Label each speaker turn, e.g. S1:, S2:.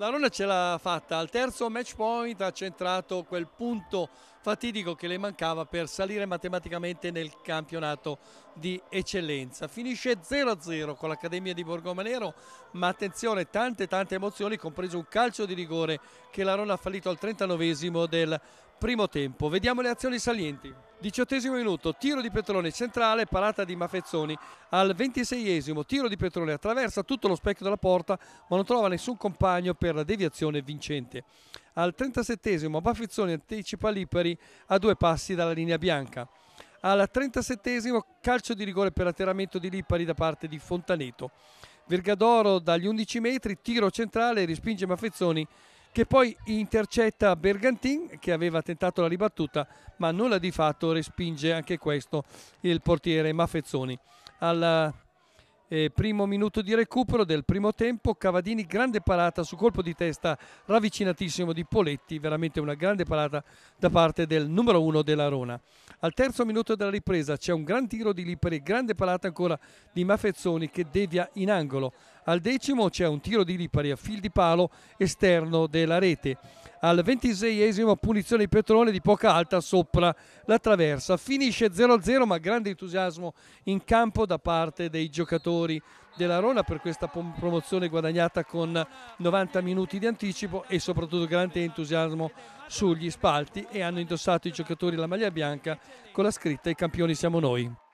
S1: La Rona ce l'ha fatta, al terzo match point ha centrato quel punto fatidico che le mancava per salire matematicamente nel campionato di eccellenza. Finisce 0-0 con l'Accademia di Borgomanero, ma attenzione, tante tante emozioni, compreso un calcio di rigore che la Rona ha fallito al 39 del primo tempo. Vediamo le azioni salienti. Diciottesimo minuto, tiro di Petrone centrale, parata di Maffezzoni. Al 26esimo, tiro di Petrone attraversa tutto lo specchio della porta, ma non trova nessun compagno per la deviazione vincente. Al 37esimo, Maffezzoni anticipa Liperi a due passi dalla linea bianca. Al 37esimo, calcio di rigore per atterramento di Lipari da parte di Fontaneto. Vergadoro dagli 11 metri, tiro centrale, rispinge Maffezzoni che poi intercetta Bergantin che aveva tentato la ribattuta ma nulla di fatto respinge anche questo il portiere Maffezzoni. Al eh, primo minuto di recupero del primo tempo Cavadini grande parata su colpo di testa ravvicinatissimo di Poletti veramente una grande parata da parte del numero uno della Rona al terzo minuto della ripresa c'è un gran tiro di Liperi grande parata ancora di Maffezzoni che devia in angolo al decimo c'è un tiro di Lipari a fil di palo esterno della rete. Al ventiseiesimo punizione di Petrone di poca alta sopra la traversa. Finisce 0-0 ma grande entusiasmo in campo da parte dei giocatori della Rona per questa promozione guadagnata con 90 minuti di anticipo e soprattutto grande entusiasmo sugli spalti e hanno indossato i giocatori la maglia bianca con la scritta I campioni siamo noi.